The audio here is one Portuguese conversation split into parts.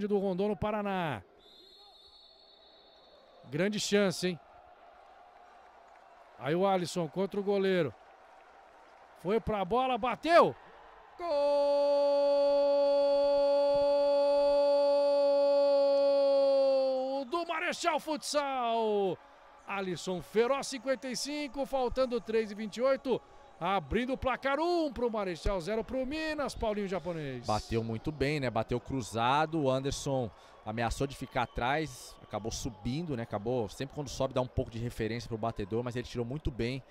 do Rondon no Paraná. Grande chance, hein? Aí o Alisson contra o goleiro. Foi pra bola, bateu. Gol do Marechal Futsal. Alisson Feroz 55, faltando 3 e 28. Abrindo o placar, um para o Marechal, zero para o Minas, Paulinho Japonês. Bateu muito bem, né? Bateu cruzado, o Anderson ameaçou de ficar atrás, acabou subindo, né? Acabou, sempre quando sobe dá um pouco de referência para o batedor, mas ele tirou muito bem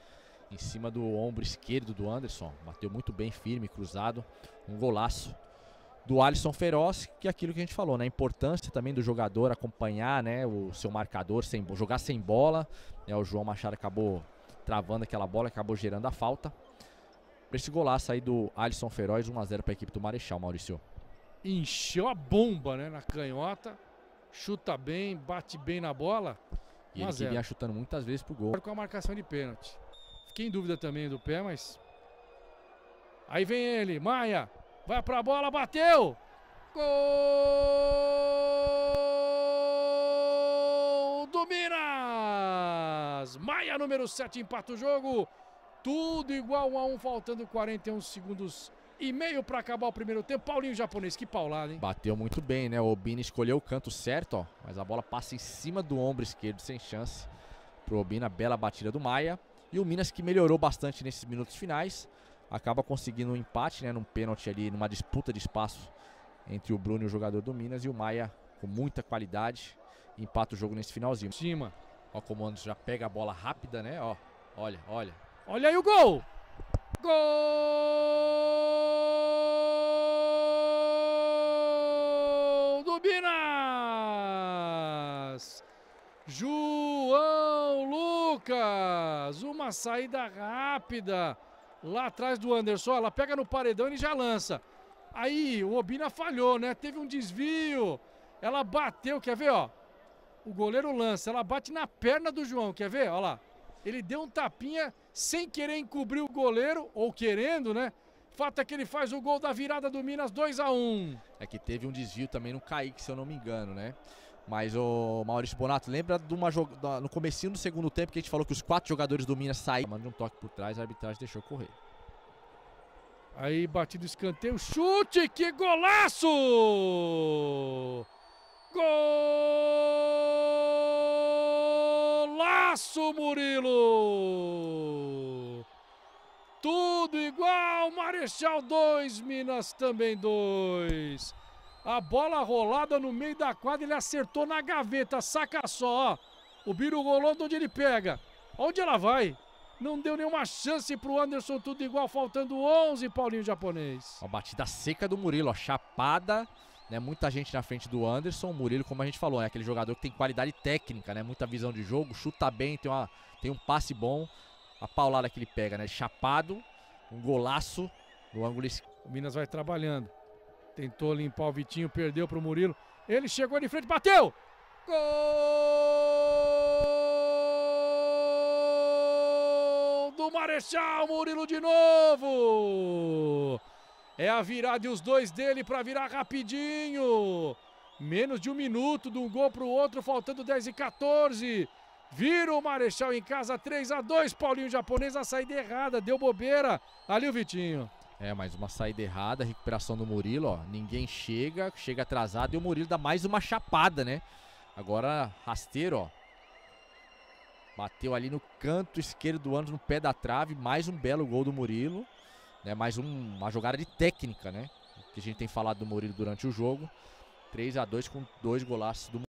em cima do ombro esquerdo do Anderson. Bateu muito bem, firme, cruzado, um golaço do Alisson Feroz, que é aquilo que a gente falou, né? A importância também do jogador acompanhar, né? O seu marcador, sem, jogar sem bola, né? O João Machado acabou travando aquela bola, acabou gerando a falta. Esse golaço aí do Alisson Feroz, 1x0 para a equipe do Marechal, Maurício. Encheu a bomba, né, na canhota. Chuta bem, bate bem na bola. E ele que vinha chutando muitas vezes pro gol. Com a marcação de pênalti. Fiquei em dúvida também do pé, mas... Aí vem ele, Maia. Vai pra bola, bateu! Gol! Lucas Maia, número 7, empata o jogo. Tudo igual a um, faltando 41 segundos e meio para acabar o primeiro tempo. Paulinho japonês, que paulado, hein? Bateu muito bem, né? O Obina escolheu o canto certo, ó, mas a bola passa em cima do ombro esquerdo, sem chance. Pro Obina, bela batida do Maia. E o Minas, que melhorou bastante nesses minutos finais, acaba conseguindo um empate, né? Num pênalti ali, numa disputa de espaço entre o Bruno e o jogador do Minas. E o Maia, com muita qualidade, empata o jogo nesse finalzinho. Cima. Ó, o comando já pega a bola rápida, né? Ó, olha, olha. Olha aí o gol! Gol do Binas, João Lucas! Uma saída rápida lá atrás do Anderson. Ela pega no paredão e já lança. Aí o Obina falhou, né? Teve um desvio. Ela bateu, quer ver, ó? O goleiro lança, ela bate na perna do João, quer ver? Olha lá. Ele deu um tapinha sem querer encobrir o goleiro, ou querendo, né? Fato é que ele faz o gol da virada do Minas 2 a 1 É que teve um desvio também no Kaique, se eu não me engano, né? Mas o Maurício Bonato, lembra de uma da, no comecinho do segundo tempo que a gente falou que os quatro jogadores do Minas saíram, mandou um toque por trás, a arbitragem deixou correr. Aí batido escanteio, chute, que golaço! Golaço, Murilo! Tudo igual, Marechal 2, Minas também 2. A bola rolada no meio da quadra, ele acertou na gaveta, saca só, ó. O Biro rolou de onde ele pega. Onde ela vai? Não deu nenhuma chance pro Anderson, tudo igual, faltando 11, Paulinho Japonês. A batida seca do Murilo, ó, chapada né? Muita gente na frente do Anderson. O Murilo, como a gente falou, é aquele jogador que tem qualidade técnica, né? muita visão de jogo, chuta bem, tem, uma, tem um passe bom. A paulada que ele pega, né? Chapado, um golaço no ângulo esquerdo. O Minas vai trabalhando. Tentou limpar o Vitinho, perdeu para o Murilo. Ele chegou de frente, bateu! Gol do Marechal Murilo de novo! É a virada e os dois dele para virar rapidinho. Menos de um minuto de um gol para o outro, faltando 10 e 14. Vira o Marechal em casa, 3 a 2 Paulinho japonês, a saída errada, deu bobeira. Ali o Vitinho. É, mais uma saída errada, recuperação do Murilo, ó. Ninguém chega, chega atrasado e o Murilo dá mais uma chapada, né? Agora rasteiro, ó. Bateu ali no canto esquerdo do ano no pé da trave. Mais um belo gol do Murilo. Né? Mais um, uma jogada de técnica, né? Que a gente tem falado do Murilo durante o jogo. 3 a 2 com dois golaços do